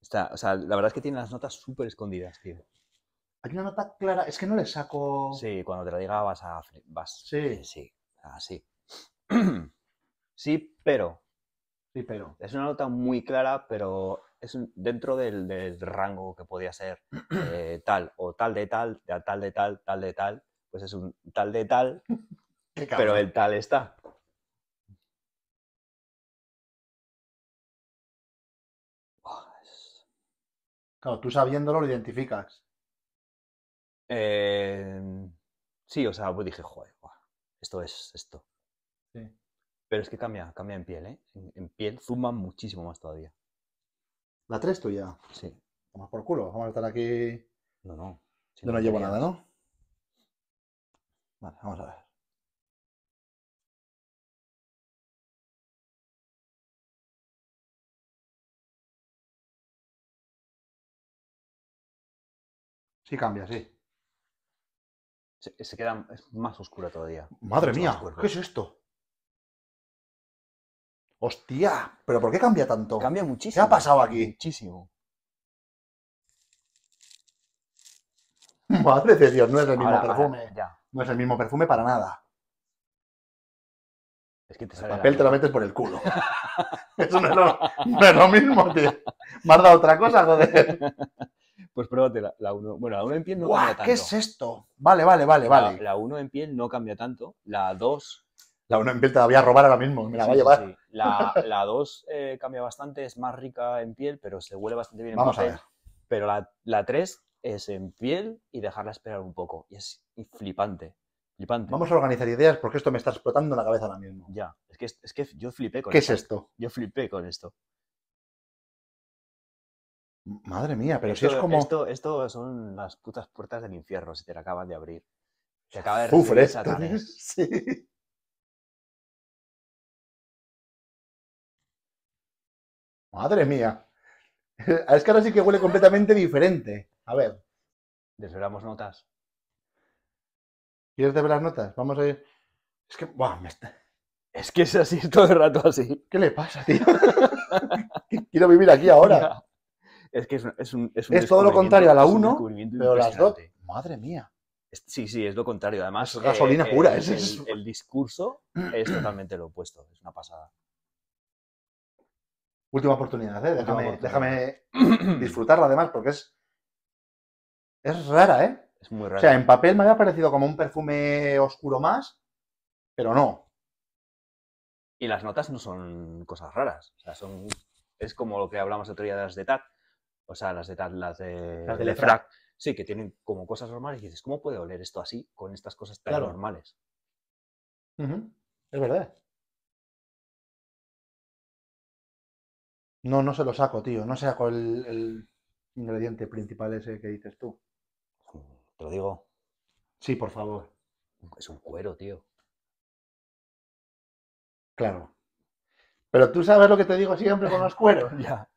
Está, o la verdad es que tiene las notas súper escondidas, tío. Hay una nota clara, es que no le saco. Sí, cuando te la diga vas a. Vas, sí. Eh, sí, así. sí, pero. Sí, pero. Es una nota muy clara, pero es dentro del, rango que podía ser eh, tal o tal de tal, tal de tal, tal de tal. Pues es un tal de tal, pero el tal está. Claro, tú sabiéndolo lo identificas. Em, sí, o sea, pues dije, joder, esto es esto. Sí. Pero es que cambia, cambia en piel, ¿eh? En, piel zuma muchísimo más todavía. ¿La 3 tuya? Sí. Vamos por culo, vamos a estar aquí. No, no. no, no llevo nada, ¿no? Vale, vamos a ver. Sí cambia, sí. Se, queda más oscura todavía. Madre mía, ¿qué es esto? Hostia, pero ¿por qué cambia tanto? Cambia muchísimo. ¿Qué ha pasado aquí? Muchísimo. Madre de Dios, no es el mismo perfume. No es el mismo perfume para nada. Es que te el papel te lo metes por el culo. Eso es, lo, no es lo mismo, tío. Me has dado otra cosa, joder. Pues pruébate la, 1. Bueno, la 1 en piel no cambia tanto. ¿Qué es esto? Vale, vale, vale, vale. La 1 en piel no cambia tanto. La 2. La 1 en piel te la voy a robar ahora mismo, me la voy a llevar. La, 2 eh, cambia bastante, es más rica en piel, pero se huele bastante bien en Vamos a Pero la, 3 es en piel y dejarla esperar un poco. Y es flipante. Flipante. Vamos a organizar ideas porque esto me está explotando la cabeza ahora mismo. Ya. Es que, yo flipé con esto. ¿Qué es esto? Yo flipé con esto. Madre mía, pero si es como. Esto, esto son las putas puertas del infierno, si te la acaban de abrir. Se acaba de recibir ¿eh? Madre mía. Es que ahora sí que huele completamente diferente. A ver. Desvelamos notas. ¿Quieres las notas? Vamos a ir. Es que. Es que es así todo el rato así. ¿Qué le pasa, tío? Quiero vivir aquí ahora. Es que es, todo lo contrario a la 1, pero las dos. Madre mía. Sí, sí, es lo contrario. Además, gasolina eh, pura. es, el, discurso es totalmente lo opuesto. Es una pasada. Última oportunidad, ¿eh? Déjame, disfrutarla además, porque es. Es rara, ¿eh? Es muy rara. O sea, en papel me había parecido como un perfume oscuro más, pero no. Y las notas no son cosas raras. son. Es como lo que hablamos de día de las de TAC o sea, las de las de, las de Sí, que tienen como cosas normales y dices, ¿cómo puede oler esto así con estas cosas tan normales? Es verdad. No, no se lo saco, tío. No se saco el, el ingrediente principal ese que dices tú. Te lo digo. Sí, por favor. Es un cuero, tío. Claro. Pero tú sabes lo que te digo siempre con los cueros. ya.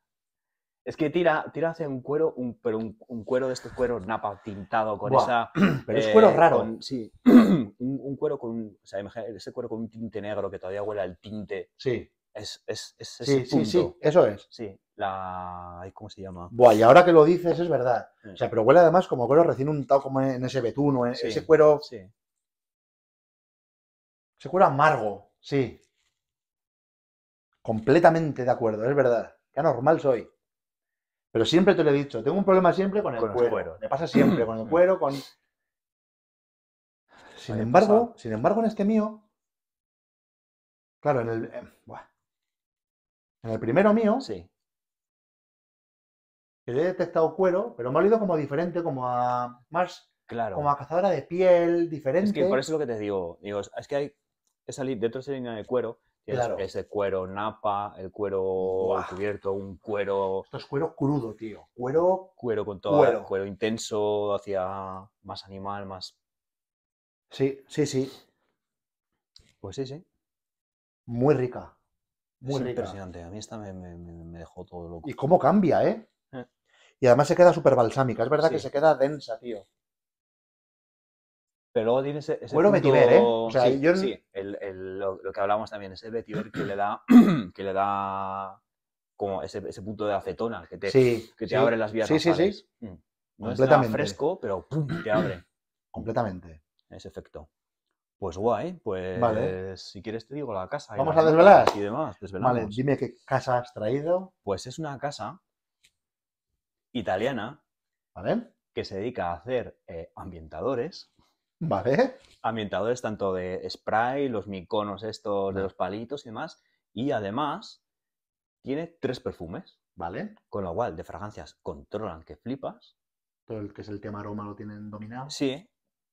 Es que tira, tira hacia un cuero, pero un, cuero de este cuero napa tintado con esa. Pero es eh, cuero raro. sí. un, cuero con. O sea, ese cuero con un tinte negro que todavía huele al tinte. Sí. Es, ese sí, sí, sí, eso es. Sí, la. ¿Cómo se llama? Buah, y ahora que lo dices es verdad. O sea, pero huele además como cuero recién untado como en ese betuno, ese cuero. Sí. Ese cuero amargo, sí. Completamente de acuerdo, es verdad. Qué anormal soy. Pero siempre te lo he dicho, tengo un problema siempre con el, cuero. Me pasa siempre con el mm. cuero, con... Sin embargo, sin embargo, en este mío, claro, en el, eh, en el primero mío, sí. que le he detectado cuero, pero me ha olido como diferente, como a más, claro. como a cazadora de piel, diferente. Es que por eso es lo que te digo, digo, es que hay esa dentro de esa línea de cuero claro. ese cuero napa, el cuero cubierto, un cuero. Esto es cuero crudo, tío. Cuero. Cuero con todo. Cuero. intenso, hacia más animal, más. Sí, sí, sí. Pues sí, sí. Muy rica. Muy es impresionante. A mí esta me, dejó todo loco. Y cómo cambia, ¿eh? eh. Y además se queda súper balsámica. Es verdad que se queda densa, tío. Pero luego tienes ese. bueno, Metiver, ¿eh? sí, lo, que hablábamos también, ese el que le da. que le da como ese, punto de acetona que te, que te abre las vías. Sí, sí, sí. Mm. No Está fresco, pero te abre. Completamente. Ese efecto. Pues guay, pues vale. si quieres te digo la casa. Vamos a desvelar. Y demás, desvelamos. Vale, dime qué casa has traído. Pues es una casa italiana ¿Vale? que se dedica a hacer eh, ambientadores. Vale. Ambientadores tanto de spray, los miconos estos de los palitos y demás. Y además tiene tres perfumes. Vale. Con lo cual, de fragancias controlan que flipas. Todo el que es el tema aroma lo tienen dominado. Sí,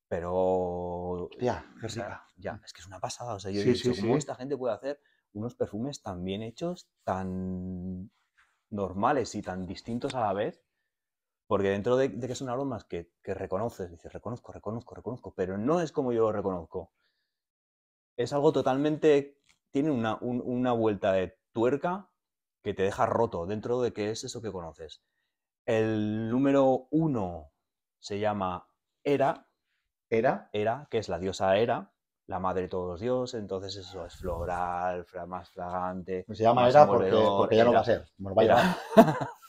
pero. Ya, es Ya, es que es una pasada. O sea, yo he dicho, ¿cómo esta gente puede hacer unos perfumes tan bien hechos, tan normales y tan distintos a la vez? Porque dentro de, que son aromas que, que, reconoces, dices, reconozco, reconozco, reconozco, pero no es como yo lo reconozco. Es algo totalmente, tiene una, vuelta de tuerca que te deja roto dentro de que es eso que conoces. El número uno se llama Era. Era. Era, que es la diosa Era, la madre de todos los dioses, entonces eso es floral, más fragante. Se llama Era porque, ya no va a ser. lo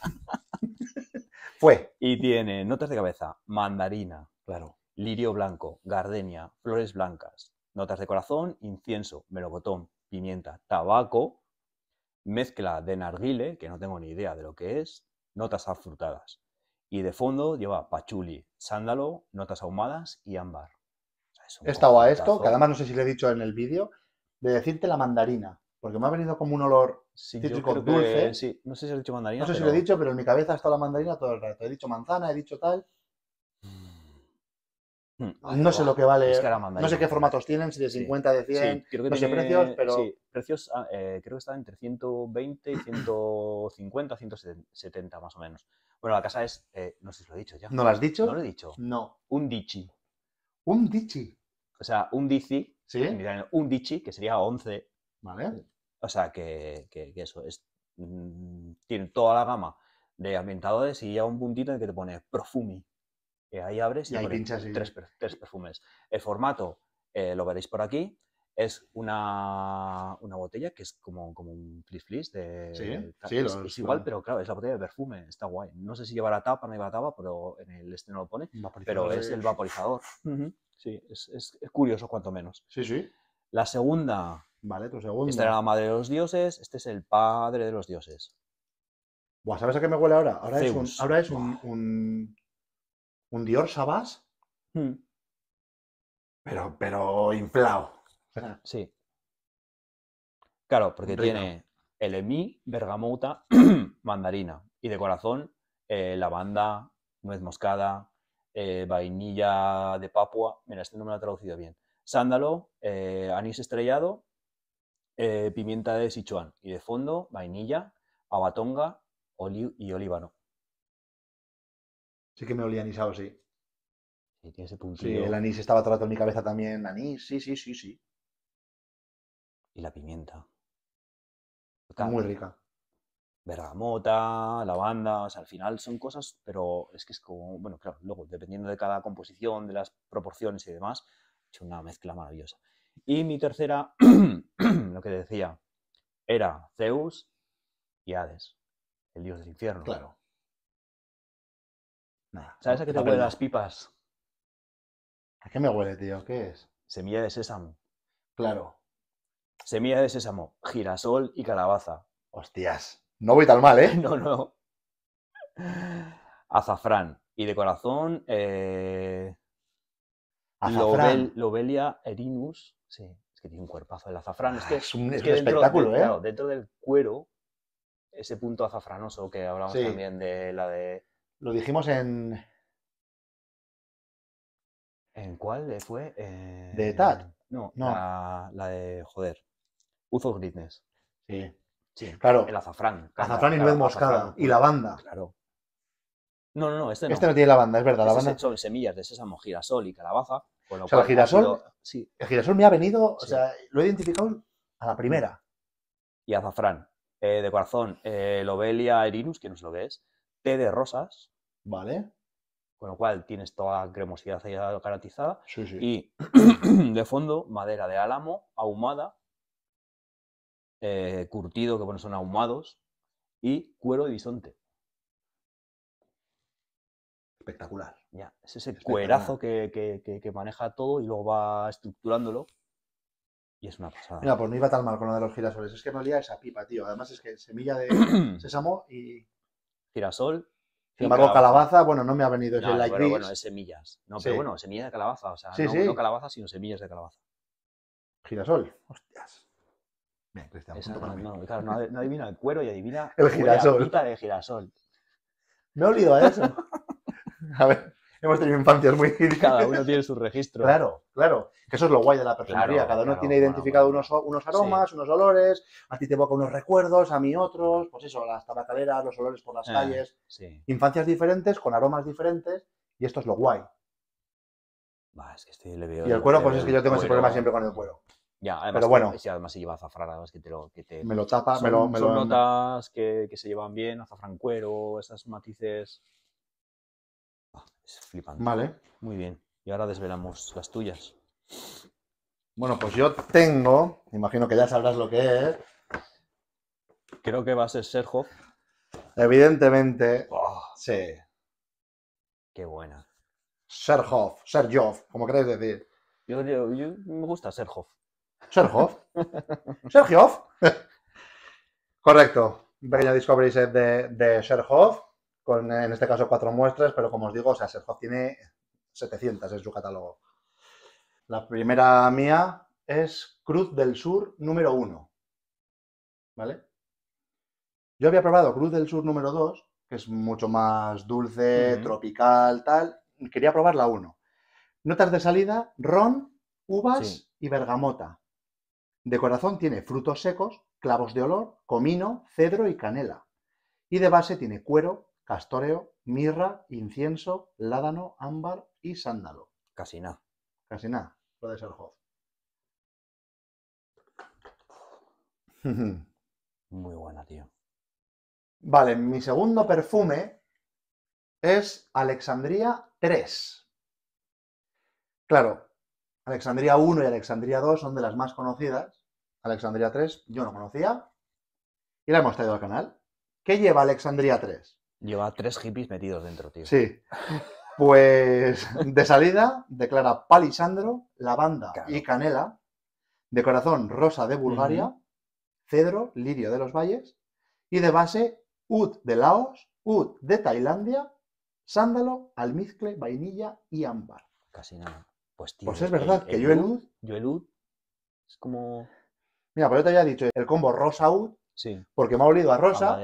Y tiene notas de cabeza, mandarina, claro, lirio blanco, gardenia, flores blancas, notas de corazón, incienso, melocotón, pimienta, tabaco, mezcla de narguile, que no tengo ni idea de lo que es, notas afrutadas. Y de fondo lleva pachuli, sándalo, notas ahumadas y ámbar. He estado a esto, que además no sé si le he dicho en el vídeo, de decirte la mandarina, porque me ha venido como un olor Sí, sí. No sé si he dicho mandarina. No sé si lo he dicho, pero en mi cabeza está la mandarina todo el rato. He dicho manzana, he dicho tal. Mm. Mm. no sé lo que vale. no sé qué formatos tienen, si de 50, de 100. no sé precios, pero. precios ah, eh, creo que están entre 120 y 150, 170 más o menos. Bueno, la casa es. Eh, no sé si lo he dicho ya. ¿No lo has dicho? No lo he dicho. No. Un dichi. ¿Un dichi? O sea, un dici. Sí. Un dichi, que sería 11. Vale. O sea, que, eso es, mm, tiene toda la gama de ambientadores y ya un puntito en que te pone Profumi. ahí abres y, ahí pinchas, tres, perfumes. El formato, eh, lo veréis por aquí, es una, botella que es como, como un flis-flis. De, sí, es, igual, pero claro, es la botella de perfume, está guay. No sé si llevará tapa o no la tapa, pero en el este no lo pone. Pero es el vaporizador. Sí, es, es, curioso cuanto menos. Sí, sí. La segunda Vale, tu segundo. Esta era la madre de los dioses, este es el padre de los dioses. Buah, ¿sabes a qué me huele ahora? Ahora es un, un, Dior Sabas. Hmm. Pero, pero inflado. Sí. Claro, porque tiene tiene emí bergamota, mandarina. Y de corazón, eh, lavanda, nuez moscada, eh, vainilla de Papua. Mira, este no me lo ha traducido bien. Sándalo, eh, anís estrellado eh, pimienta de Sichuan y de fondo vainilla, abatonga y olíbano. Sí que me olía anisado, sí. Sí, tiene ese Sí, el anís estaba todo en mi cabeza también. Anís, sí, sí, sí, sí. Y la pimienta. Muy rica. Bergamota, lavanda, o sea, al final son cosas, pero es que es como, bueno, claro, luego, dependiendo de cada composición, de las proporciones y demás, es una mezcla maravillosa. Y mi tercera, lo que decía, era Zeus y Hades, el dios del infierno. Claro. ¿Sabes a qué te huele las pipas? ¿A qué me huele, tío? ¿Qué es? Semilla de sésamo. Claro. Semilla de sésamo, girasol y calabaza. Hostias. No voy tan mal, ¿eh? no, no. Azafrán. Y de corazón, eh, Lobelia erinus Sí, es que tiene un cuerpazo el azafrán. es, ah, que, es un, espectáculo, ¿eh? dentro del cuero, ese punto azafranoso que hablamos también de la de. Lo dijimos en. ¿En cuál fue? ¿De Tad? No, no. La, de. Joder. Uzo Gritness. Sí. Sí, claro. El azafrán. Azafrán y nuez moscada. Y banda Claro. No, no, no, este no. Este no tiene es verdad. Este Son semillas de sésamo, girasol y calabaza. o sea, el girasol, sí. el girasol me ha venido, o sea, lo he identificado a la primera. Y azafrán. Eh, de corazón, eh, Lobelia erinus, que no sé lo que es. Té de rosas. Vale. Con lo cual tienes toda cremosidad caratizada. Sí, sí. Y de fondo, madera de álamo, ahumada, eh, curtido, que bueno, son ahumados, y cuero de bisonte. Espectacular. Ya, es ese cuerazo que, que, que, maneja todo y luego va estructurándolo. Y es una pasada. Mira, pues no iba tan mal con una de los girasoles. Es que no olía esa pipa, tío. Además es que semilla de sésamo y... Girasol. Sin embargo, calabaza, bueno, no me ha venido no, el like pero, bueno, es semillas. No, pero bueno, semilla de calabaza. O sea, no, calabaza, sino semillas de calabaza. Girasol. Hostias. Bien, Cristian, no, claro, no, adivina el cuero y adivina el girasol. La de girasol. Me he olvidado a eso. A ver, hemos tenido infancias muy... Cada uno tiene su registro. Claro, claro. Que eso es lo guay de la perfumería. Cada uno tiene identificado Unos, aromas, unos olores. A ti te evoca unos recuerdos, a mí otros. Pues eso, las tabacaleras, los olores por las ah, calles. Infancias diferentes, con aromas diferentes. Y esto es lo guay. Bah, es que estoy, y el cuero, pues es que yo tengo ese problema siempre con el cuero. Ya, además, Pero bueno, si además se lleva azafrán, además que te lo... Que Me lo tapa, son, me lo... notas que, que, se llevan bien, azafrán cuero, esas matices... Es flipante. Vale. Muy bien. Y ahora desvelamos las tuyas. Bueno, pues yo tengo, imagino que ya sabrás lo que es. Creo que va a ser Serjo Evidentemente. Oh. sí. Qué buena. Serhoff. Serjov, como queréis decir. Yo, me gusta Serhoff. Serhov. Sergiov. Correcto. Un discovery set de, de con, en este caso, cuatro muestras, pero como os digo, o sea, tiene 700 en su catálogo. La primera mía es Cruz del Sur número 1. ¿Vale? Yo había probado Cruz del Sur número 2, que es mucho más dulce, tropical, tal. Quería probar la 1. Notas de salida, ron, uvas y bergamota. De corazón tiene frutos secos, clavos de olor, comino, cedro y canela. Y de base tiene cuero, pastoreo, mirra, incienso, ládano, ámbar y sándalo. Casi nada. Casi nada, Puede ser hoff. Muy buena, tío. Vale, mi segundo perfume es Alexandría 3. Claro, Alexandría 1 y Alexandría 2 son de las más conocidas. Alexandría 3 yo no conocía y la hemos traído al canal. ¿Qué lleva Alexandría 3? Lleva tres hippies metidos dentro, tío. Sí. Pues de salida declara palisandro, lavanda y canela, de corazón rosa de Bulgaria, cedro, lirio de los valles y de base ud de Laos, ud de Tailandia, sándalo, almizcle, vainilla y ámbar. Casi nada. Pues, pues es verdad que el yo el es como... Mira, pero pues yo te había dicho el combo rosa ud porque me ha olido a rosa,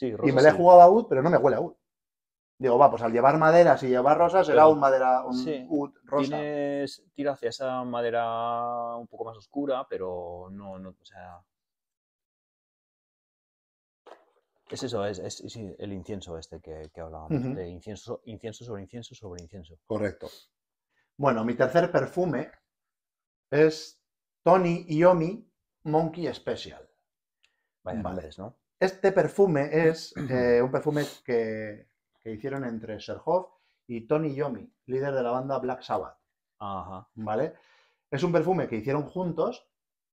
y me la he jugado a UD, pero no me huele a UD. Digo, va, pues al llevar madera y llevar rosa será un madera, rosa. Tienes, tira hacia esa madera un poco más oscura, pero no, no, o sea... Es eso, es, el incienso este que, hablaba. hablábamos, de incienso, incienso sobre incienso sobre incienso. Correcto. Bueno, mi tercer perfume es Tony Iommi Monkey Special. Este perfume es eh, un perfume que, hicieron entre Serhoff y Tony Yomi, líder de la banda Black Sabbath. ¿Vale? Es un perfume que hicieron juntos.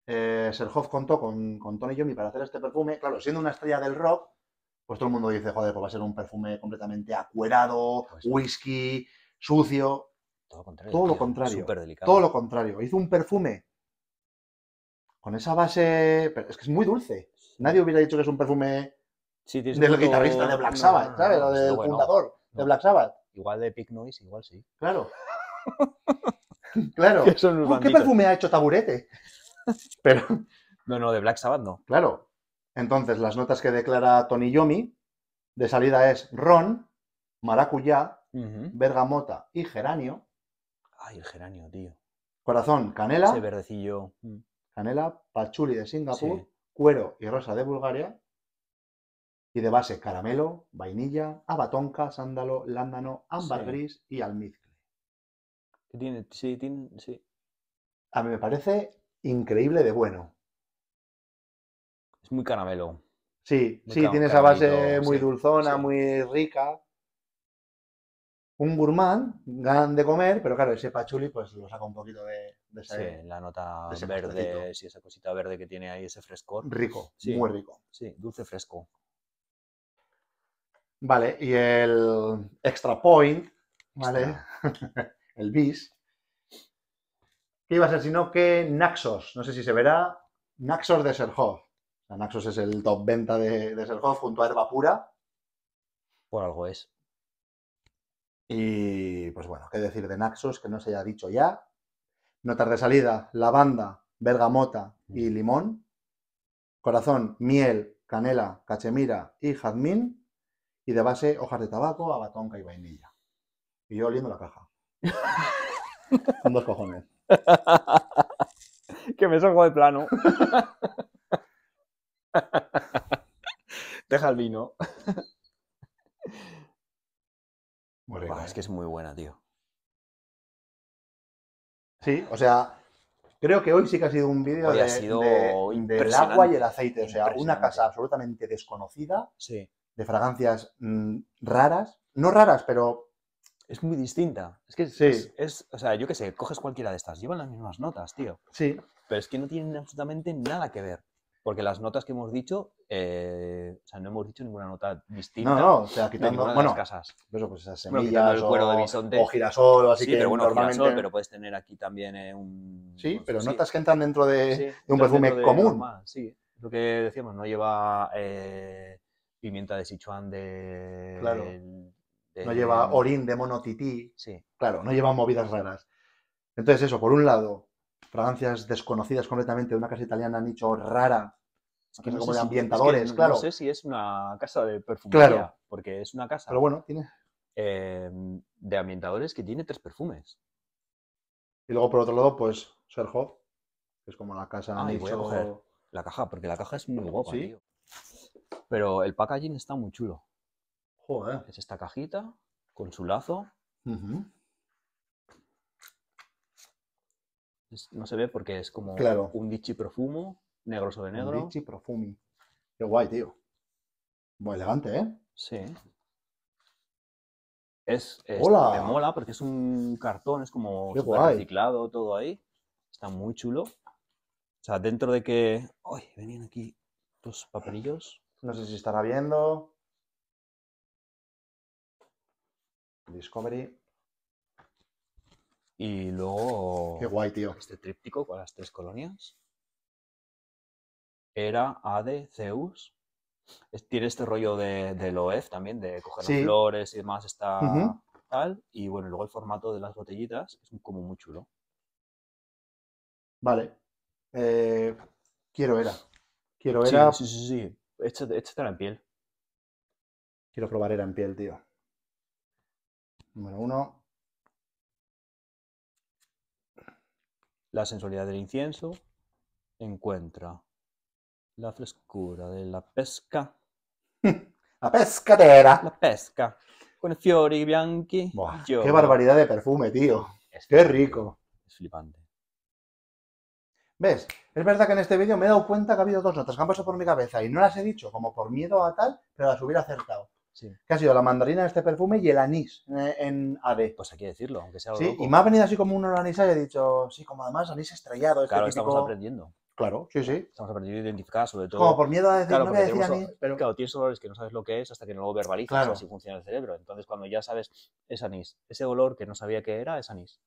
Eh, Serhoff contó con, con Tony Yomi para hacer este perfume. Claro, siendo una estrella del rock, pues todo el mundo dice, joder, pues va a ser un perfume completamente acuerado, pues whisky, sucio. Todo, contrario, todo lo contrario. Todo lo contrario. Hizo un perfume con esa base, es que es muy dulce nadie hubiera dicho que es un perfume del guitarrista de Black Sabbath, ¿sabes? Lo del de Black Sabbath. Igual de Pig Noise, igual sí. Claro. claro. Oh, ¿Qué, ¿Qué perfume ha hecho Taburete? Pero... No, no, de Black Sabbath no. Claro. Entonces, las notas que declara Tony Yomi de salida es ron, maracuyá, bergamota y geranio. Ay, el geranio, tío. Corazón, canela. Ese verdecillo. Mm. Canela, pachuli de Singapur, cuero y rosa de Bulgaria, y de base caramelo, vainilla, abatonca, sándalo, lándano, ámbar gris y almizcle. sí, sí. A mí me parece increíble de bueno. Es muy caramelo. Sí, sí, tiene esa base muy dulzona, muy rica un gourmand, ganan de comer, pero claro, ese pachuli pues lo saca un poquito de, sí, la nota verde, esa cosita verde que tiene ahí, ese frescor. Rico, muy rico. Sí, dulce fresco. Vale, y el extra point, ¿vale? el bis. ¿Qué iba a ser sino que Naxos? No sé si se verá. Naxos de Serhoff. Naxos es el top venta de, de Serhoff junto a Herba Pura. Por algo es. Y pues bueno, qué decir de Naxos que no se haya dicho ya. Notas de salida, lavanda, bergamota y limón. Corazón, miel, canela, cachemira y jazmín. Y de base, hojas de tabaco, abatonca y vainilla. Y yo oliendo la caja. Con dos cojones. que me salgo de plano. Deja el vino. es que es muy buena, tío. Sí, o sea, creo que hoy sí que ha sido un vídeo de, de, del agua y el aceite. O sea, una casa absolutamente desconocida, sí. de fragancias mm, raras. No raras, pero. Es muy distinta. Es que es, es, o sea, yo qué sé, coges cualquiera de estas, llevan las mismas notas, tío. Sí. Pero es que no tienen absolutamente nada que ver. Porque las notas que hemos dicho eh, o sea, no hemos dicho ninguna nota distinta. No, no, o sea, quitando las casas. pues, pues esas semillas o, girasol así que pero bueno, normalmente... pero puedes tener aquí también eh, un... Sí, pues, pero notas que entran dentro de, un perfume común. sí, lo que decíamos, no lleva eh, pimienta de Sichuan de... Claro. no lleva orín de monotití. Sí. Claro, no lleva movidas raras. Entonces eso, por un lado, fragancias desconocidas completamente de una casa italiana nicho rara como de ambientadores, claro. sé si es una casa de perfumería, porque es una casa. Pero bueno, tiene. Em, de ambientadores que tiene tres perfumes. Y luego, por otro lado, pues Sergio, que es como la casa. la caja, porque la caja es muy guapa, Pero el packaging está muy chulo. Es esta cajita con su lazo. no se ve porque es como un dichi profumo. Negro sobre negro. Richi Profumi. Qué guay, tío. Muy elegante, ¿eh? Sí. Es, Hola. me mola porque es un cartón, es como reciclado, todo ahí. Está muy chulo. O sea, dentro de que. ¡Ay! Venían aquí dos papelillos. No sé si estará viendo. Discovery. Y luego. Qué guay, tío. Este tríptico con las tres colonias era Ade, Zeus. Tiene este rollo de, OEF también, de coger flores y demás, está tal. Y bueno, luego el formato de las botellitas es como muy chulo. Vale. Eh, quiero era. Quiero era. Sí, sí, sí. sí. Échate, en piel. Quiero probar era en piel, tío. Número uno. La sensualidad del incienso encuentra la frescura de la pesca. la pescatera. La pesca. Con fiori bianchi. Qué barbaridad de perfume, tío. qué rico. Es flipante. ¿Ves? Es verdad que en este vídeo me he dado cuenta que ha habido dos notas que han pasado por mi cabeza y no las he dicho como por miedo a tal, pero las hubiera acertado. Sí. Que ha sido la mandarina en este perfume y el anís en, en AD. Pues hay que decirlo, aunque sea Sí, y me ha venido así como un anís y he dicho, sí, como además anís estrellado. claro, estamos aprendiendo. Claro, sí, sí. Estamos aprendiendo a identificar, sobre todo. Como por miedo a decir, no me decir a mí. Pero... Claro, tienes olores que no sabes lo que es hasta que no lo verbalizas, y funciona el cerebro. Entonces, cuando ya sabes, es anís. Ese olor que no sabía que era, es anís.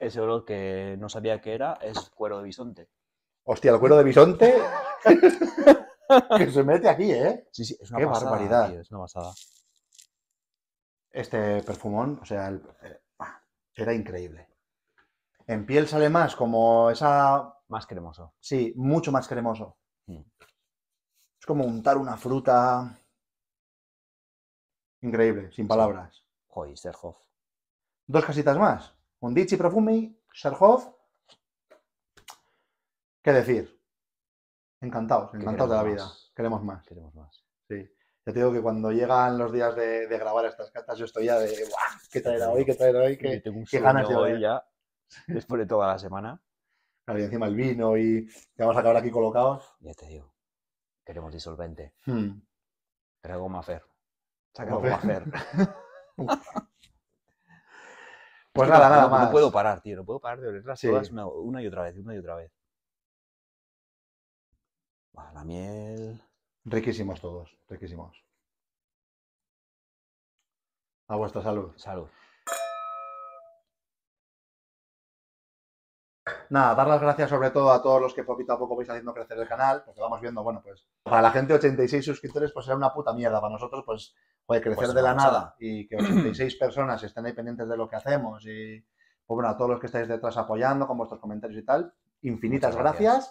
Ese olor que no sabía que era, es cuero de bisonte. Hostia, el cuero de bisonte. que se mete aquí, ¿eh? Sí, sí, es una Qué barbaridad. es una pasada. Este perfumón, o sea, el... Eh, era increíble. En piel sale más como esa más cremoso. Sí, mucho más cremoso. Mm. Es como untar una fruta. Increíble, sin palabras. Joder, Dos casitas más. Un y Profumi, Serhoff. ¿Qué decir? Encantados, encantados de la vida. Queremos más. Queremos más. Sí. te digo que cuando llegan los días de, grabar estas cartas, yo estoy ya de, ¿Qué traerá hoy? ¿Qué traerá hoy? ¿Qué, qué ganas de hoy ya? Después de toda la semana y encima el vino y ya vamos a acabar aquí colocados. Ya te digo, queremos disolvente. Hmm. más Gomafer. pues nada, nada más. No puedo parar, tío. No puedo parar de olerlas sí. una, una, y otra vez, una y otra vez. La miel. Riquísimos todos, riquísimos. A vuestra salud. Salud. Nada, dar las gracias sobre todo a todos los que poquito a poco vais haciendo crecer el canal, porque vamos viendo, bueno, pues para la gente 86 suscriptores pues será una puta mierda, para nosotros pues puede crecer pues de la nada y que 86 personas estén ahí pendientes de lo que hacemos y pues, bueno, a todos los que estáis detrás apoyando con vuestros comentarios y tal, infinitas gracias.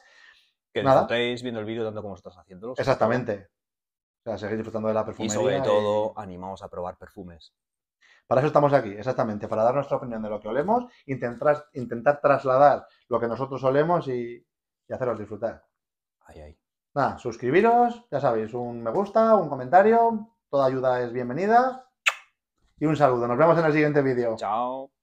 Que nada. disfrutéis viendo el vídeo tanto como estás haciéndolo. Exactamente. O sea, seguís disfrutando de la perfumería. Y sobre todo, animamos a probar perfumes. Para eso estamos aquí, exactamente, para dar nuestra opinión de lo que olemos, intentar, intentar trasladar lo que nosotros olemos y, y haceros disfrutar. Ahí, Nada, suscribiros, ya sabéis, un me gusta, un comentario, toda ayuda es bienvenida. Y un saludo, nos vemos en el siguiente vídeo. Chao.